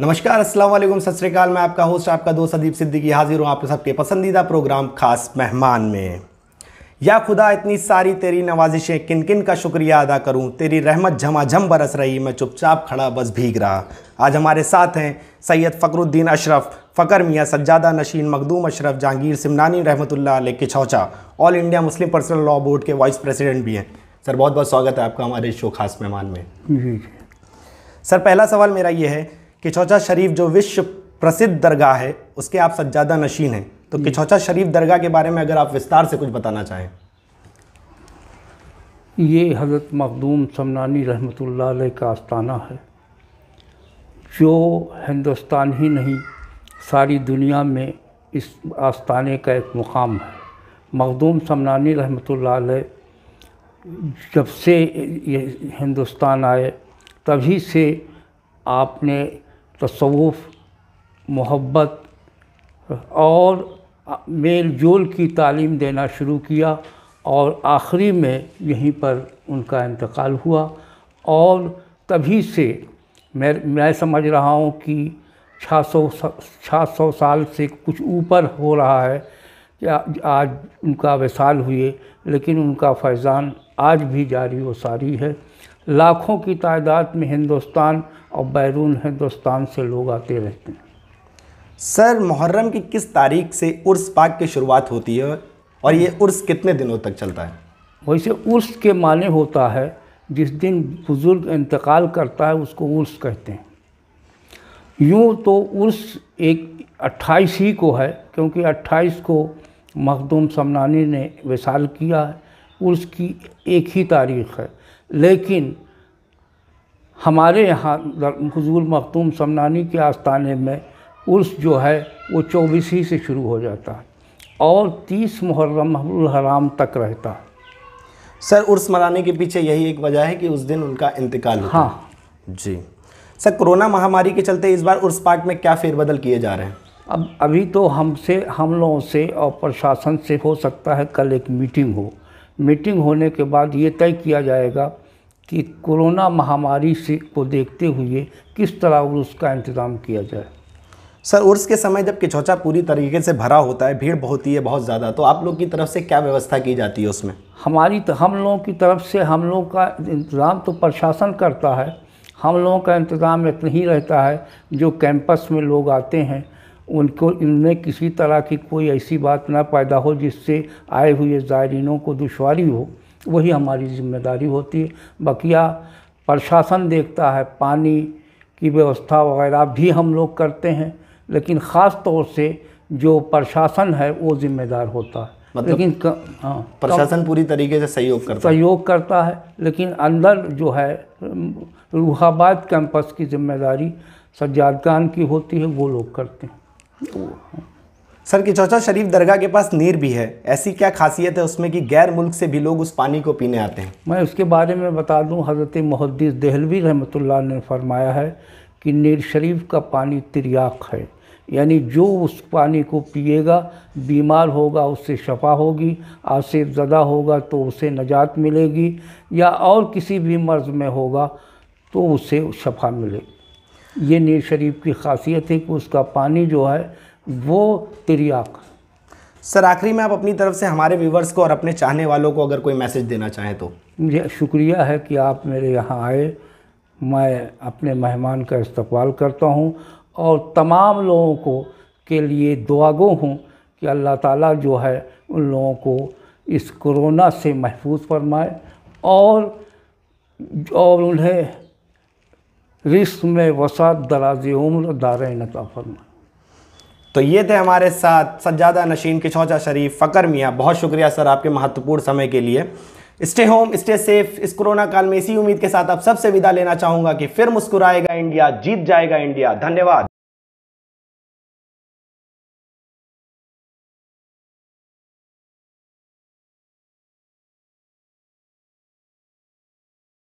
नमस्कार अस्सलाम वालेकुम सत श्रीकाल मैं आपका होस्ट आपका दोस्त अदीप सिद्दीकी हाजिर हूँ आपके सबके पसंदीदा प्रोग्राम खास मेहमान में या खुदा इतनी सारी तेरी नवाजिशें किन किन का शुक्रिया अदा करूँ तेरी रहमत झमाझम बरस रही मैं चुपचाप खड़ा बस भीग रहा आज हमारे साथ हैं सैयद फ़करुद्दीन अशरफ फ़कर मियाँ सज्जादा नशीन मखदूम अशरफ जहांगीर सिमनानी रहमत आल के छौचा All India Muslim Personal Law Board के वाइस प्रेसिडेंट भी हैं सर बहुत बहुत स्वागत है आपका हमारे शो खास मेहमान में सर पहला सवाल मेरा ये है किचौचा शरीफ जो विश्व प्रसिद्ध दरगाह है उसके आप सज्जादा नशीन हैं तो किचौचा शरीफ दरगाह के बारे में अगर आप विस्तार से कुछ बताना चाहें ये हज़रत मखदूम समनानी रहमत का आस्ताना है जो हिंदुस्तान ही नहीं सारी दुनिया में इस आस्ताने का एक मुकाम है मखदूम समनानी रहमत ला जब से ये हिंदुस्तान आए तभी से आपने तसवुफ़ मोहब्बत और मेल जोल की तालीम देना शुरू किया और आखिरी में यहीं पर उनका इंतकाल हुआ और तभी से मैं मैं समझ रहा हूँ कि छः सौ छः सौ साल से कुछ ऊपर हो रहा है कि आज उनका वसाल हुए लेकिन उनका फैज़ान आज भी जारी व सारी है लाखों की तादाद में हिंदुस्तान और बैरून हिंदुस्तान से लोग आते रहते हैं सर मुहर्रम की किस तारीख से उर्स पाक की शुरुआत होती है और ये उर्स कितने दिनों तक चलता है वैसे उर्स के माने होता है जिस दिन बुज़ुर्ग इंतकाल करता है उसको उर्स कहते हैं यूँ तो उर्स एक अट्ठाईस ही को है क्योंकि अट्ठाईस को मखदूम समनानी ने विशाल किया है उर्स की एक ही तारीख है लेकिन हमारे यहाँ हजूर मखतूम समनानी के आस्थाने में उर्स जो है वो चौबीस ही से शुरू हो जाता है और तीस मुहर्रम हराम तक रहता है सर उर्स मनाने के पीछे यही एक वजह है कि उस दिन उनका इंतकाल हाँ जी सर कोरोना महामारी के चलते इस बार उर्स पार्ट में क्या फेरबदल किए जा रहे हैं अब अभी तो हमसे हम लोगों से और प्रशासन से हो सकता है कल एक मीटिंग हो मीटिंग होने के बाद ये तय किया जाएगा कि कोरोना महामारी से को देखते हुए किस तरह उर्स का इंतज़ाम किया जाए सर उर्स के समय जब किचौचा पूरी तरीके से भरा होता है भीड़ बहुत ही है बहुत ज़्यादा तो आप लोग की तरफ से क्या व्यवस्था की जाती है उसमें हमारी तो हम लोगों की तरफ से हम लोगों का इंतज़ाम तो प्रशासन करता है हम लोगों का इंतज़ाम इतना ही रहता है जो कैंपस में लोग आते हैं उनको इनमें किसी तरह की कोई ऐसी बात ना पैदा हो जिससे आए हुए ज़ायरीनों को दुशारी हो वही हमारी जिम्मेदारी होती है बकिया प्रशासन देखता है पानी की व्यवस्था वगैरह भी हम लोग करते हैं लेकिन ख़ास तौर से जो प्रशासन है वो जिम्मेदार होता है मतलब लेकिन हाँ प्रशासन पूरी तरीके से सहयोग करता सहयोग करता है लेकिन अंदर जो है रूहाबाद कैंपस की जिम्मेदारी सज्जाद की होती है वो लोग करते हैं सर की चौचा शरीफ दरगाह के पास नीर भी है ऐसी क्या खासियत है उसमें कि गैर मुल्क से भी लोग उस पानी को पीने आते हैं मैं उसके बारे में बता दूं हज़रत मुहद्दिस दहलवी रहमत ने फरमाया है कि नीर शरीफ का पानी तिरयाक है यानी जो उस पानी को पिएगा बीमार होगा उससे शफा होगी आसिफ ज़दा होगा तो उसे नजात मिलेगी या और किसी भी मर्ज़ में होगा तो उसे शफा मिलेगी ये नीर शरीफ की खासियत है कि उसका पानी जो है वो तिरियाक सर आखिरी में आप अपनी तरफ से हमारे व्यूवर्स को और अपने चाहने वालों को अगर कोई मैसेज देना चाहें तो मुझे शुक्रिया है कि आप मेरे यहाँ आए मैं अपने मेहमान का इस्तकबाल करता हूँ और तमाम लोगों को के लिए दुआगो हूँ कि अल्लाह ताला जो है उन लोगों को इस कोरोना से महफूज फरमाए और और उन्हें रिस में वसात दराजी उम्र दारें फरमा तो ये थे हमारे साथ सज्जादा नशीन किशोजा शरीफ फ़कर मियाँ बहुत शुक्रिया सर आपके महत्वपूर्ण समय के लिए स्टे होम स्टे सेफ इस कोरोना काल में इसी उम्मीद के साथ आप सबसे विदा लेना चाहूँगा कि फिर मुस्कुराएगा इंडिया जीत जाएगा इंडिया धन्यवाद